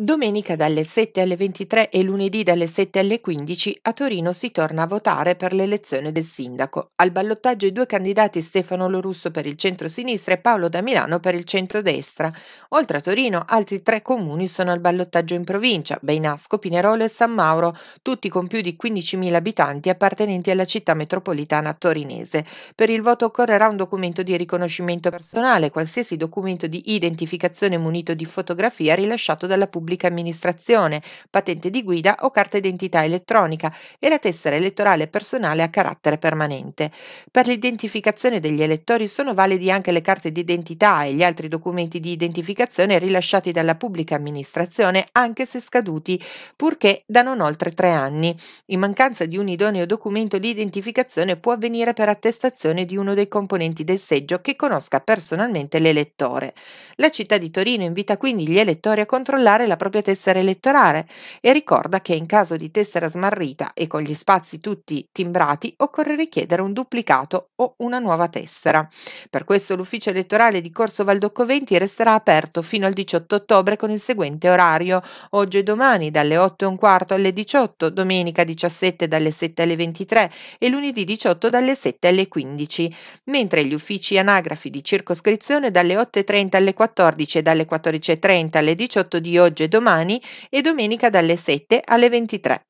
Domenica dalle 7 alle 23 e lunedì dalle 7 alle 15 a Torino si torna a votare per l'elezione del sindaco. Al ballottaggio i due candidati Stefano Lorusso per il centro-sinistra e Paolo da Milano per il centro-destra. Oltre a Torino, altri tre comuni sono al ballottaggio in provincia, Beinasco, Pinerolo e San Mauro, tutti con più di 15.000 abitanti appartenenti alla città metropolitana torinese. Per il voto occorrerà un documento di riconoscimento personale, qualsiasi documento di identificazione munito di fotografia rilasciato dalla pubblica pubblica amministrazione, patente di guida o carta identità elettronica e la tessera elettorale personale a carattere permanente. Per l'identificazione degli elettori sono validi anche le carte d'identità e gli altri documenti di identificazione rilasciati dalla pubblica amministrazione anche se scaduti, purché da non oltre tre anni. In mancanza di un idoneo documento di identificazione può avvenire per attestazione di uno dei componenti del seggio che conosca personalmente l'elettore. La città di Torino invita quindi gli elettori a controllare la propria tessera elettorale e ricorda che in caso di tessera smarrita e con gli spazi tutti timbrati occorre richiedere un duplicato o una nuova tessera. Per questo l'ufficio elettorale di Corso Valdocco 20 resterà aperto fino al 18 ottobre con il seguente orario: oggi e domani dalle 8 e un quarto alle 18, domenica 17 dalle 7 alle 23 e lunedì 18 dalle 7 alle 15, mentre gli uffici anagrafi di circoscrizione dalle 8:30 alle 14 e dalle 14:30 alle 18 di oggi e domani e domenica dalle 7 alle 23.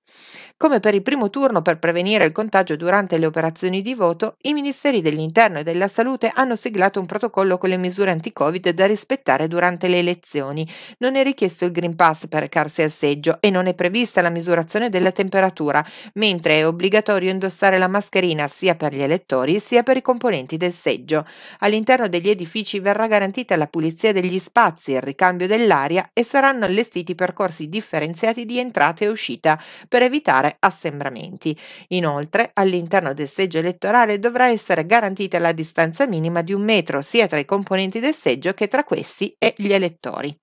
Come per il primo turno per prevenire il contagio durante le operazioni di voto, i Ministeri dell'Interno e della Salute hanno siglato un protocollo con le misure anti-Covid da rispettare durante le elezioni. Non è richiesto il Green Pass per recarsi al seggio e non è prevista la misurazione della temperatura, mentre è obbligatorio indossare la mascherina sia per gli elettori sia per i componenti del seggio. All'interno degli edifici verrà garantita la pulizia degli spazi, il ricambio dell'aria e saranno allestiti percorsi differenziati di entrata e uscita per evitare effettuare assembramenti. Inoltre, all'interno del seggio elettorale dovrà essere garantita la distanza minima di un metro sia tra i componenti del seggio che tra questi e gli elettori.